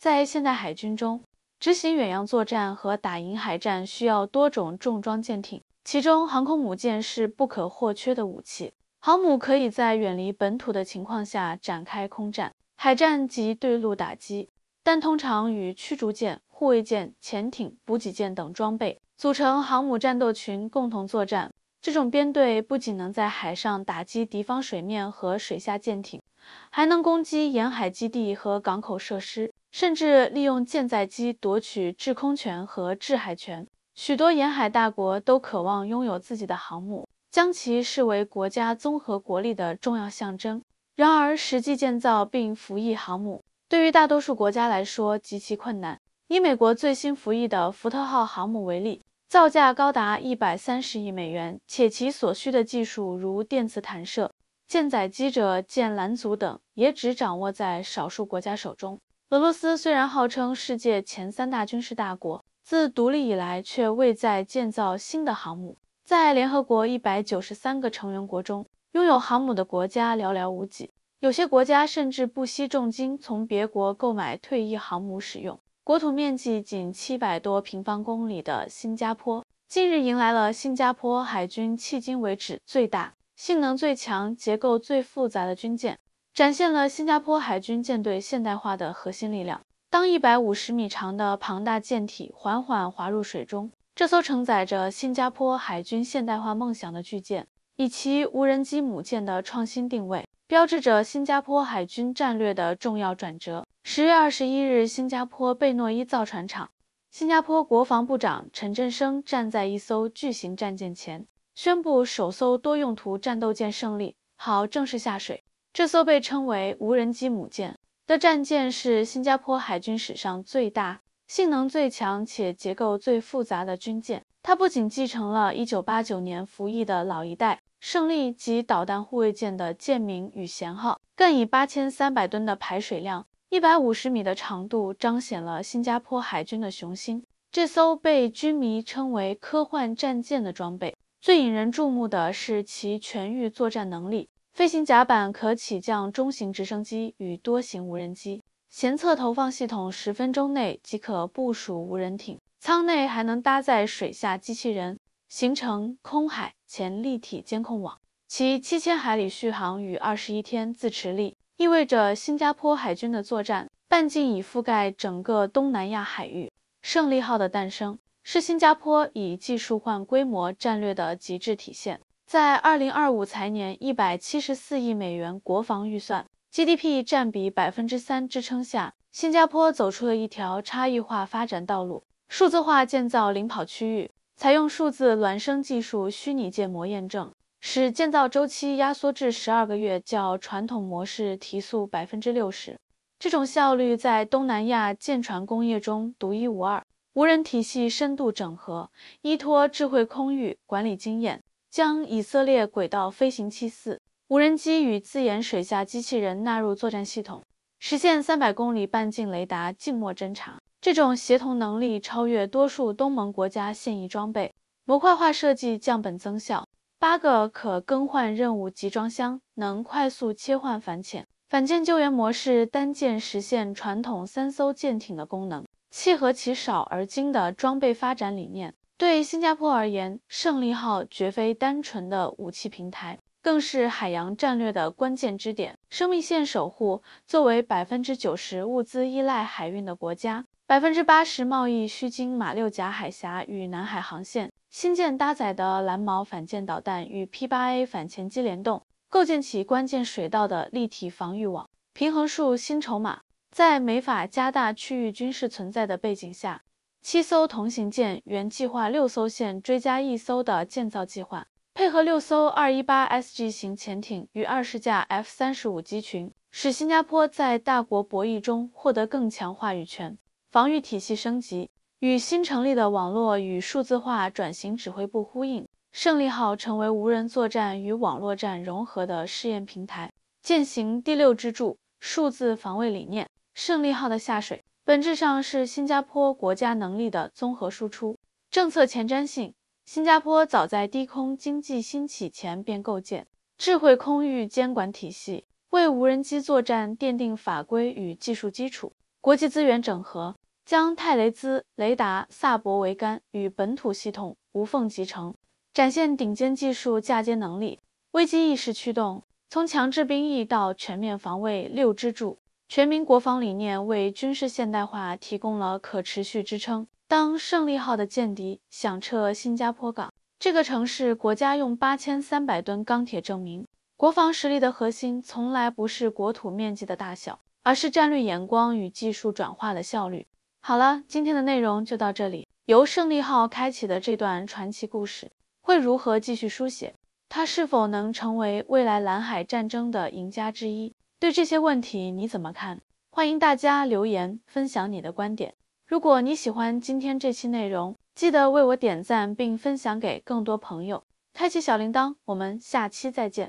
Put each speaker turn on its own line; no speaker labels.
在现代海军中，执行远洋作战和打赢海战需要多种重装舰艇，其中航空母舰是不可或缺的武器。航母可以在远离本土的情况下展开空战、海战及对陆打击，但通常与驱逐舰、护卫舰、潜艇、补给舰等装备组成航母战斗群共同作战。这种编队不仅能在海上打击敌方水面和水下舰艇，还能攻击沿海基地和港口设施。甚至利用舰载机夺取制空权和制海权。许多沿海大国都渴望拥有自己的航母，将其视为国家综合国力的重要象征。然而，实际建造并服役航母对于大多数国家来说极其困难。以美国最新服役的福特号航母为例，造价高达一百三十亿美元，且其所需的技术如电磁弹射、舰载机者舰拦阻等，也只掌握在少数国家手中。俄罗斯虽然号称世界前三大军事大国，自独立以来却未再建造新的航母。在联合国一百九十三个成员国中，拥有航母的国家寥寥无几，有些国家甚至不惜重金从别国购买退役航母使用。国土面积仅七百多平方公里的新加坡，近日迎来了新加坡海军迄今为止最大、性能最强、结构最复杂的军舰。展现了新加坡海军舰队现代化的核心力量。当一百五十米长的庞大舰体缓缓滑入水中，这艘承载着新加坡海军现代化梦想的巨舰，以其无人机母舰的创新定位，标志着新加坡海军战略的重要转折。十月二十一日，新加坡贝诺伊造船厂，新加坡国防部长陈振声站在一艘巨型战舰前，宣布首艘多用途战斗舰胜利好正式下水。这艘被称为无人机母舰的战舰是新加坡海军史上最大、性能最强且结构最复杂的军舰。它不仅继承了1989年服役的老一代胜利级导弹护卫舰的舰名与舷号，更以8300吨的排水量、150米的长度彰显了新加坡海军的雄心。这艘被军迷称为科幻战舰的装备，最引人注目的是其全域作战能力。飞行甲板可起降中型直升机与多型无人机，舷侧投放系统十分钟内即可部署无人艇，舱内还能搭载水下机器人，形成空海前立体监控网。其七千海里续航与二十一天自持力，意味着新加坡海军的作战半径已覆盖整个东南亚海域。胜利号的诞生是新加坡以技术换规模战略的极致体现。在二零二五财年一百七十四亿美元国防预算，GDP 占比百分之三支撑下，新加坡走出了一条差异化发展道路。数字化建造领跑区域，采用数字孪生技术虚拟建模验证，使建造周期压缩至十二个月，较传统模式提速百分之六十。这种效率在东南亚舰船工业中独一无二。无人体系深度整合，依托智慧空域管理经验。将以色列轨道飞行器四无人机与自研水下机器人纳入作战系统，实现三百公里半径雷达静默侦察。这种协同能力超越多数东盟国家现役装备。模块化设计降本增效，八个可更换任务集装箱能快速切换反潜、反舰救援模式，单舰实现传统三艘舰艇的功能，契合其少而精的装备发展理念。对新加坡而言，胜利号绝非单纯的武器平台，更是海洋战略的关键支点。生命线守护作为百分之九十物资依赖海运的国家，百分之八十贸易需经马六甲海峡与南海航线。新建搭载的蓝毛反舰导弹与 P 八 A 反潜机联动，构建起关键水道的立体防御网，平衡术新筹码。在美法加大区域军事存在的背景下。七艘同型舰原计划六艘现追加一艘的建造计划，配合六艘二一八 SG 型潜艇与二十架 F 三十五机群，使新加坡在大国博弈中获得更强话语权。防御体系升级与新成立的网络与数字化转型指挥部呼应，胜利号成为无人作战与网络战融合的试验平台，践行第六支柱数字防卫理念。胜利号的下水。本质上是新加坡国家能力的综合输出。政策前瞻性，新加坡早在低空经济兴起前便构建智慧空域监管体系，为无人机作战奠定法规与技术基础。国际资源整合，将泰雷兹雷达、萨博桅杆与本土系统无缝集成，展现顶尖技术嫁接能力。危机意识驱动，从强制兵役到全面防卫六支柱。全民国防理念为军事现代化提供了可持续支撑。当胜利号的舰笛响彻新加坡港，这个城市国家用八千三百吨钢铁证明，国防实力的核心从来不是国土面积的大小，而是战略眼光与技术转化的效率。好了，今天的内容就到这里。由胜利号开启的这段传奇故事，会如何继续书写？它是否能成为未来蓝海战争的赢家之一？对这些问题你怎么看？欢迎大家留言分享你的观点。如果你喜欢今天这期内容，记得为我点赞并分享给更多朋友，开启小铃铛。我们下期再见。